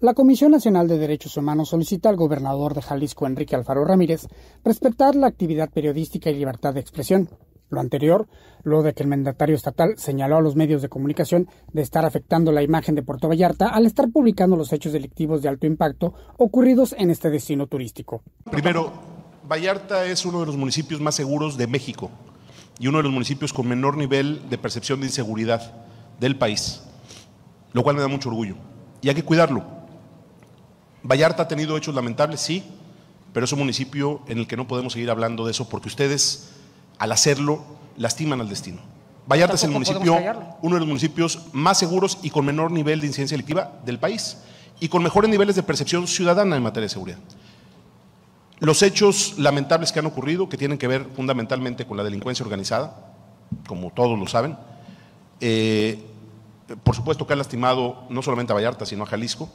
La Comisión Nacional de Derechos Humanos solicita al gobernador de Jalisco, Enrique Alfaro Ramírez, respetar la actividad periodística y libertad de expresión. Lo anterior, luego de que el mandatario estatal señaló a los medios de comunicación de estar afectando la imagen de Puerto Vallarta al estar publicando los hechos delictivos de alto impacto ocurridos en este destino turístico. Primero, Vallarta es uno de los municipios más seguros de México y uno de los municipios con menor nivel de percepción de inseguridad del país, lo cual me da mucho orgullo. Y hay que cuidarlo Vallarta ha tenido hechos lamentables, sí, pero es un municipio en el que no podemos seguir hablando de eso porque ustedes, al hacerlo, lastiman al destino. Vallarta es el municipio, uno de los municipios más seguros y con menor nivel de incidencia delictiva del país y con mejores niveles de percepción ciudadana en materia de seguridad. Los hechos lamentables que han ocurrido, que tienen que ver fundamentalmente con la delincuencia organizada, como todos lo saben, eh, por supuesto que han lastimado no solamente a Vallarta, sino a Jalisco,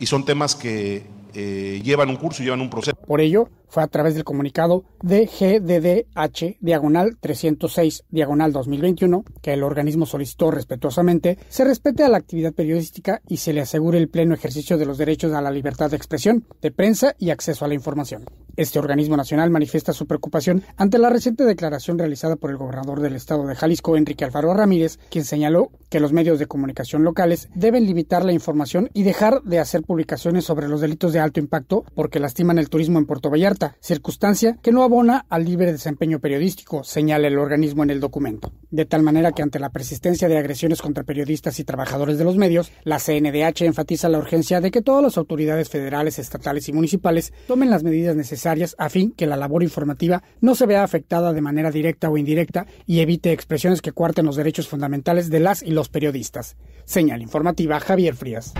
y son temas que eh, llevan un curso y llevan un proceso. Por ello, fue a través del comunicado DGDDH diagonal 306 diagonal 2021 que el organismo solicitó respetuosamente se respete a la actividad periodística y se le asegure el pleno ejercicio de los derechos a la libertad de expresión, de prensa y acceso a la información. Este organismo nacional manifiesta su preocupación ante la reciente declaración realizada por el gobernador del estado de Jalisco, Enrique Alfaro Ramírez, quien señaló que los medios de comunicación locales deben limitar la información y dejar de hacer publicaciones sobre los delitos de alto impacto porque lastiman el turismo en Puerto Vallarta, circunstancia que no abona al libre desempeño periodístico, señala el organismo en el documento. De tal manera que ante la persistencia de agresiones contra periodistas y trabajadores de los medios, la CNDH enfatiza la urgencia de que todas las autoridades federales, estatales y municipales tomen las medidas necesarias a fin que la labor informativa no se vea afectada de manera directa o indirecta y evite expresiones que cuarten los derechos fundamentales de las y los periodistas. Señal informativa Javier Frías.